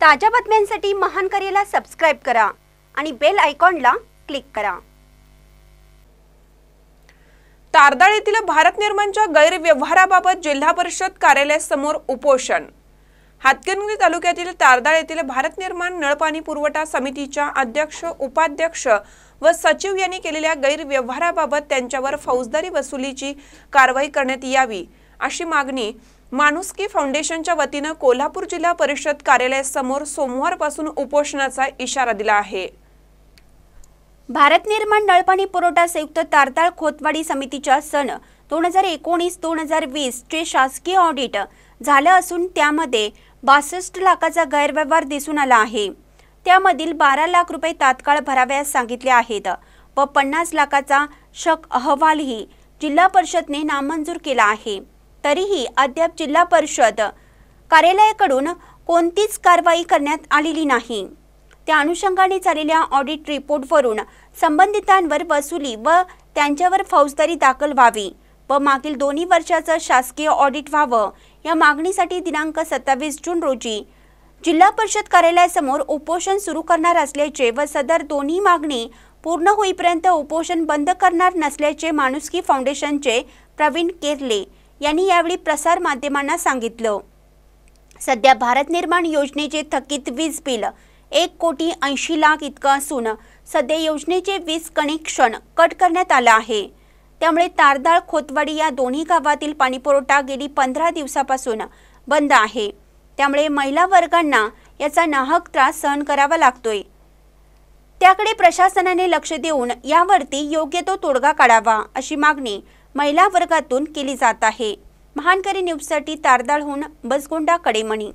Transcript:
ताज्या बातम्यांसाठी महान करेला सबस्क्राईब करा आणि बेल आयकॉनला क्लिक करा तारदाळ येथील भारत निर्माणच्या गैरव्यवहाराबाबत जिल्हा परिषद कार्यालयासमोर उपोषण हातकणंगली तालुक्यातील तारदाळ येथील भारत निर्माण नळपाणी पुरवठा समितीच्या अध्यक्ष उपाध्यक्ष व सचिव यांनी केलेल्या गैरव्यवहाराबाबत त्यांच्यावर फौजदारी वसुलीची कारवाई करण्यात यावी अशी मागणी माणुसकी फाउंडेशनच्या वतीनं कोल्हापूर जिल्हा परिषद कार्यालयासमोर सोमवारपासून उपोषणाचा इशारा दिला आहे भारत निर्माण नळपाणी पुरवठा संयुक्त तारताळ खोतवाडी समितीच्या सन दोन हजार एकोणीस दोन हजार वीसचे शासकीय ऑडिट झालं असून त्यामध्ये बासष्ट लाखाचा गैरव्यवहार दिसून आला आहे त्यामधील बारा लाख रुपये तात्काळ भराव्यास सांगितले आहेत व पन्नास लाखाचा शक अहवालही जिल्हा परिषदने नामंजूर केला आहे तरीही अद्याप जिल्हा परिषद कार्यालयाकडून कोणतीच कारवाई करण्यात आलेली नाही त्या अनुषंगाने झालेल्या ऑडिट रिपोर्टवरून संबंधितांवर वसुली व त्यांच्यावर फौजदारी दाखल व्हावी व मागील दोन्ही वर्षाचं शासकीय ऑडिट व्हावं या मागणीसाठी दिनांक सत्तावीस जून रोजी जिल्हा परिषद कार्यालयासमोर उपोषण सुरू करणार असल्याचे व सदर दोन्ही मागणी पूर्ण होईपर्यंत उपोषण बंद करणार नसल्याचे माणुसकी फाउंडेशनचे प्रवीण केरले यांनी यावेळी प्रसार माध्यमांना सांगितलं सध्या भारत निर्माण योजनेचे थकीत वीज बिल एक कोटी ऐंशी लाख इतकं असून सध्या योजनेचे वीज कनेक्शन कट करण्यात आलं आहे त्यामुळे तारदाळ खोतवाडी या दोन्ही गावातील पाणीपुरवठा गेली पंधरा दिवसापासून बंद आहे त्यामुळे महिला वर्गांना याचा नाहक त्रास सहन करावा लागतोय त्याकडे प्रशासनाने लक्ष देऊन यावरती योग्य तो तोडगा काढावा अशी मागणी महिला वर्गातून केली जात आहे महानकरी न्यूजसाठी तारदाळहून बसगोंडा कडेमणी